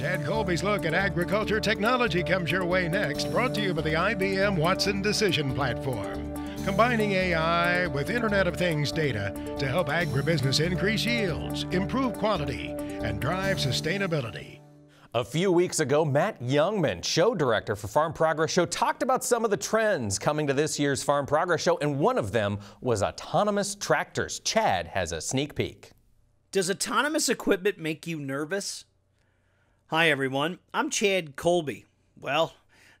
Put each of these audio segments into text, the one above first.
Chad Colby's look at agriculture technology comes your way next, brought to you by the IBM Watson Decision Platform, combining AI with Internet of Things data to help agribusiness increase yields, improve quality, and drive sustainability. A few weeks ago, Matt Youngman, show director for Farm Progress Show, talked about some of the trends coming to this year's Farm Progress Show, and one of them was autonomous tractors. Chad has a sneak peek. Does autonomous equipment make you nervous? Hi, everyone. I'm Chad Colby. Well,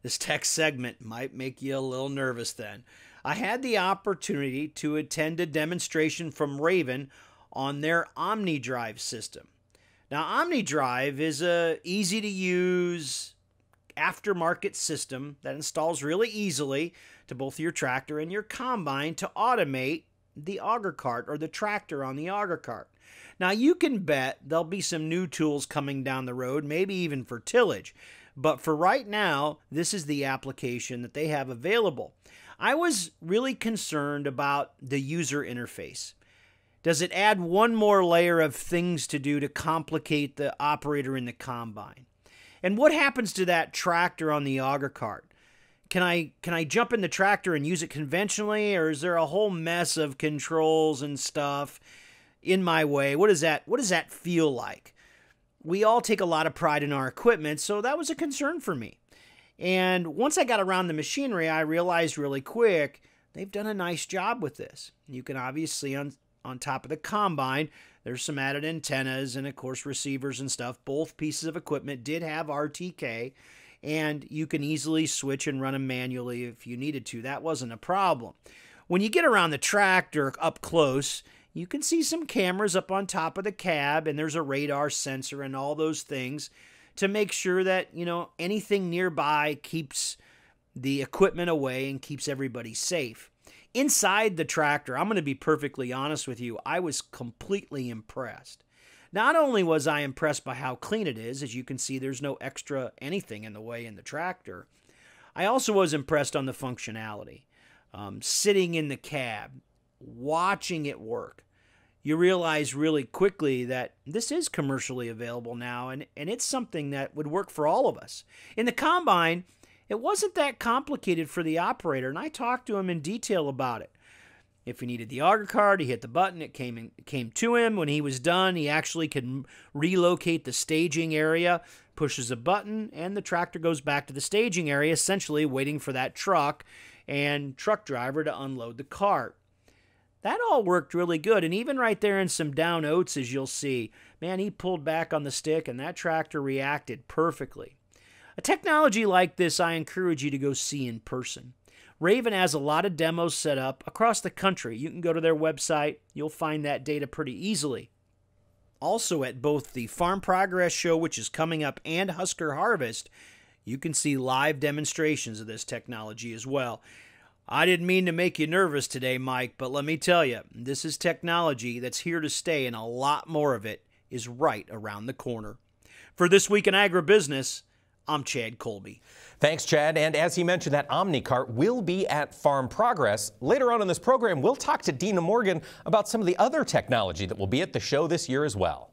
this text segment might make you a little nervous then. I had the opportunity to attend a demonstration from Raven on their OmniDrive system. Now, OmniDrive is a easy to use aftermarket system that installs really easily to both your tractor and your combine to automate the auger cart or the tractor on the auger cart. Now, you can bet there'll be some new tools coming down the road, maybe even for tillage. But for right now, this is the application that they have available. I was really concerned about the user interface. Does it add one more layer of things to do to complicate the operator in the combine? And what happens to that tractor on the auger cart? can I can I jump in the tractor and use it conventionally, or is there a whole mess of controls and stuff in my way? What does that what does that feel like? We all take a lot of pride in our equipment, so that was a concern for me. And once I got around the machinery, I realized really quick they've done a nice job with this. You can obviously on on top of the combine, there's some added antennas and of course receivers and stuff. Both pieces of equipment did have RTK and you can easily switch and run them manually if you needed to. That wasn't a problem. When you get around the track or up close, you can see some cameras up on top of the cab, and there's a radar sensor and all those things to make sure that, you know, anything nearby keeps the equipment away and keeps everybody safe. Inside the tractor, I'm going to be perfectly honest with you, I was completely impressed. Not only was I impressed by how clean it is, as you can see, there's no extra anything in the way in the tractor, I also was impressed on the functionality. Um, sitting in the cab, watching it work, you realize really quickly that this is commercially available now and, and it's something that would work for all of us. In the combine, it wasn't that complicated for the operator, and I talked to him in detail about it. If he needed the auger card, he hit the button, it came in, came to him. When he was done, he actually could relocate the staging area, pushes a button, and the tractor goes back to the staging area, essentially waiting for that truck and truck driver to unload the cart. That all worked really good. And even right there in some down oats, as you'll see, man, he pulled back on the stick and that tractor reacted perfectly. A technology like this, I encourage you to go see in person. Raven has a lot of demos set up across the country. You can go to their website, you'll find that data pretty easily. Also, at both the Farm Progress Show, which is coming up, and Husker Harvest, you can see live demonstrations of this technology as well. I didn't mean to make you nervous today, Mike, but let me tell you, this is technology that's here to stay, and a lot more of it is right around the corner. For This Week in Agribusiness, I'm Chad Colby. Thanks, Chad. And as he mentioned, that Omnicart will be at Farm Progress. Later on in this program, we'll talk to Dina Morgan about some of the other technology that will be at the show this year as well.